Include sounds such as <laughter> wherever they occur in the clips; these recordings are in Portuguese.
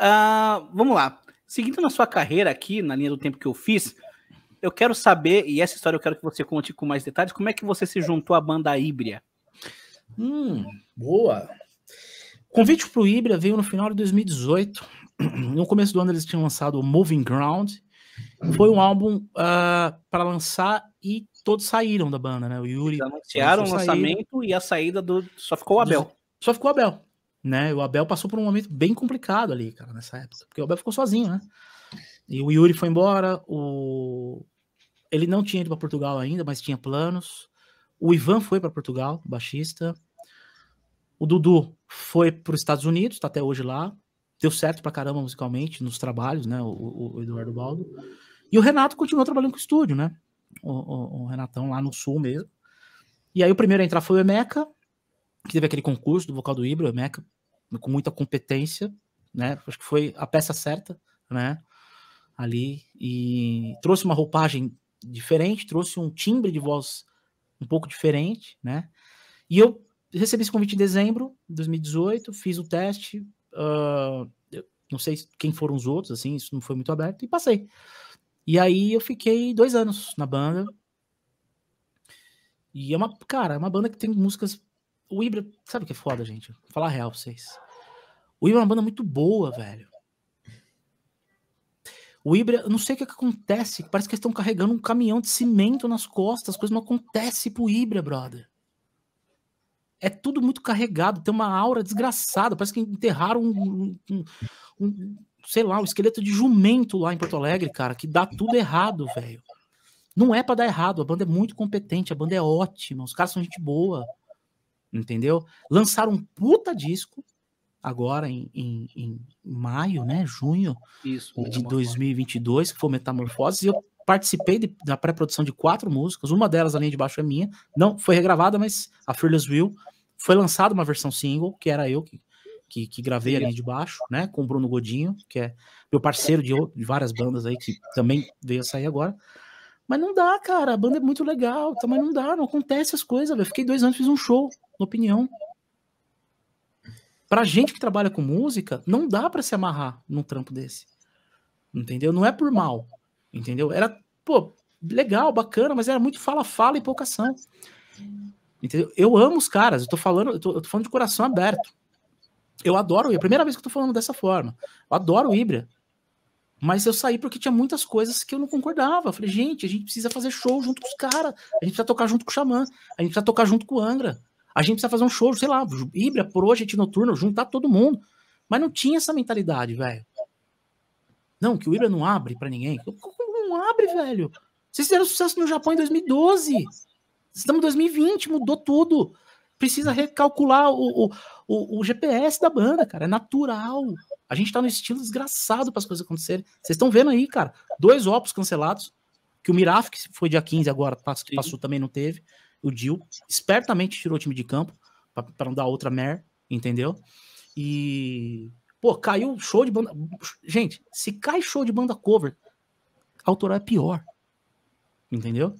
Uh, vamos lá. Seguindo na sua carreira aqui, na linha do tempo que eu fiz, eu quero saber, e essa história eu quero que você conte com mais detalhes, como é que você se juntou à banda Híbria? Hum, boa. O convite para o Híbria veio no final de 2018. <clears throat> No começo do ano eles tinham lançado o Moving Ground. Foi um álbum uh, ah, para lançar e todos saíram da banda, né? O Yuri. Eles anunciaram o lançamento saíram. e a saída do. Só ficou o Abel. Só ficou o Abel. Né? O Abel passou por um momento bem complicado ali, cara, nessa época, porque o Abel ficou sozinho, né? E o Yuri foi embora, o ele não tinha ido para Portugal ainda, mas tinha planos. O Ivan foi para Portugal, baixista. O Dudu foi para os Estados Unidos, está até hoje lá. Deu certo para caramba musicalmente nos trabalhos, né? O, o, Eduardo Baldo. E o Renato continuou trabalhando com o estúdio, né? O, o, o Renatão lá no sul mesmo. E aí o primeiro a entrar foi o Emeca, que teve aquele concurso do vocal do Ibra, o Meca, com muita competência, né? Acho que foi a peça certa, né? Ali e trouxe uma roupagem diferente, trouxe um timbre de voz um pouco diferente, né? E eu recebi esse convite em dezembro de 2018, fiz o teste, uh, não sei quem foram os outros, assim, isso não foi muito aberto, e passei. E aí eu fiquei dois anos na banda. E é uma, cara, é uma banda que tem músicas o Ibra, sabe o que é foda, gente? Vou falar real pra vocês. O Ibra é uma banda muito boa, velho. O Ibra, eu não sei o que, é que acontece. Parece que eles estão carregando um caminhão de cimento nas costas. As coisas não acontecem pro Ibra, brother. É tudo muito carregado, tem uma aura desgraçada. Parece que enterraram um, um, um sei lá, um esqueleto de jumento lá em Porto Alegre, cara, que dá tudo errado, velho. Não é para dar errado, a banda é muito competente, a banda é ótima, os caras são gente boa entendeu? Lançaram um puta disco agora em, em, em maio, né, junho Isso, de 2022, que foi Metamorfose, e eu participei de, da pré-produção de quatro músicas, uma delas, a linha de baixo é minha, não foi regravada, mas a Fearless Will, foi lançada uma versão single, que era eu que, que, que gravei ali de baixo, né, com o Bruno Godinho, que é meu parceiro de, de várias bandas aí, que também veio a sair agora, mas não dá, cara. A banda é muito legal, tá, mas não dá, não acontece as coisas, eu Fiquei dois anos, fiz um show opinião. Pra gente que trabalha com música, não dá para se amarrar num trampo desse. Entendeu? Não é por mal. Entendeu? Era, pô, legal, bacana, mas era muito fala-fala e pouca ação. Entendeu? Eu amo os caras, eu tô falando, eu tô, eu tô, falando de coração aberto. Eu adoro, é a primeira vez que eu tô falando dessa forma. Eu adoro o Ibra. Mas eu saí porque tinha muitas coisas que eu não concordava. Eu falei, gente, a gente precisa fazer show junto com os caras, a gente precisa tocar junto com o Xamã, a gente precisa tocar junto com o Angra. A gente precisa fazer um show, sei lá, Ibra, por hoje, gente noturno, juntar todo mundo. Mas não tinha essa mentalidade, velho. Não, que o Ibra não abre para ninguém. Não abre, velho. Vocês fizeram sucesso no Japão em 2012. Estamos em 2020, mudou tudo. Precisa recalcular o, o, o, o GPS da banda, cara. É natural. A gente tá no estilo desgraçado para as coisas acontecerem. Vocês estão vendo aí, cara. Dois opus cancelados. Que o Miraf, que foi dia 15 agora, passou, passou também, não teve. O Dil espertamente tirou o time de campo para não dar outra mer, entendeu? E pô, caiu show de banda. Gente, se cai show de banda cover, autoral é pior. Entendeu?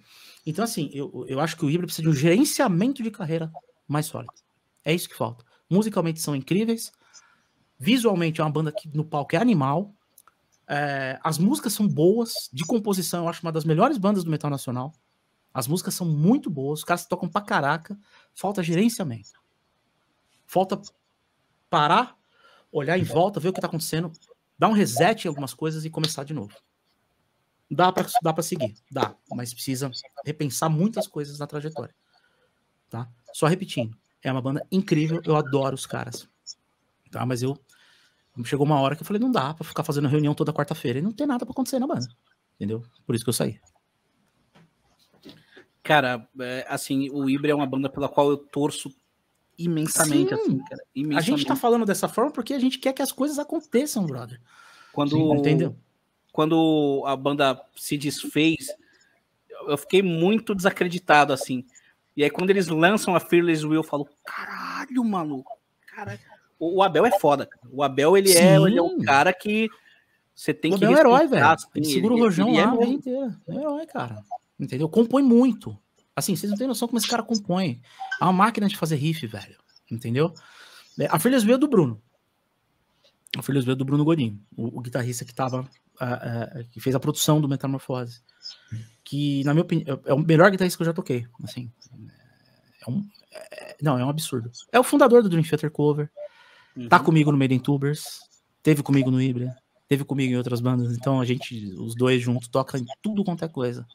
Então, assim, eu, eu acho que o Ibra precisa de um gerenciamento de carreira mais sólido. É isso que falta. Musicalmente são incríveis. Visualmente é uma banda que no palco é animal. É, as músicas são boas. De composição, eu acho uma das melhores bandas do metal nacional. As músicas são muito boas, os caras tocam pra caraca, falta gerenciamento. Falta parar, olhar em volta, ver o que tá acontecendo, dar um reset em algumas coisas e começar de novo. Dá pra, dá pra seguir, dá, mas precisa repensar muitas coisas na trajetória. Tá? Só repetindo, é uma banda incrível, eu adoro os caras. Tá? Mas eu. Chegou uma hora que eu falei, não dá pra ficar fazendo reunião toda quarta-feira e não tem nada pra acontecer na banda. Entendeu? Por isso que eu saí. Cara, é, assim, o Ibra é uma banda pela qual eu torço imensamente, assim, cara, imensamente. A gente tá falando dessa forma porque a gente quer que as coisas aconteçam, brother. Quando, Sim, entendeu? quando a banda se desfez, eu fiquei muito desacreditado, assim. E aí, quando eles lançam a Fearless Will, eu falo, caralho, maluco, caralho. O, Abel é foda. O Abel, ele é, ele é um cara que você tem o que. Abel é um herói, velho. Assim, ele segura ele, o rojão é lá, é, é, herói, cara. Entendeu? Compõe muito. Assim, vocês não têm noção como esse cara compõe. É uma máquina de fazer riff, velho. Entendeu? É, a Filhas veio do Bruno. A Filhas veio do Bruno Godinho, o, o guitarrista que tava. A, a, que fez a produção do Metamorfose. Que, na minha opinião, é o melhor guitarrista que eu já toquei. Assim. É um, é, não, é um absurdo. É o fundador do Dream Theater Cover. Tá uhum. Tá comigo no Made in Tubers. Teve comigo no Hybrid. Teve comigo em outras bandas. Então a gente, os dois juntos, toca em tudo quanto é coisa.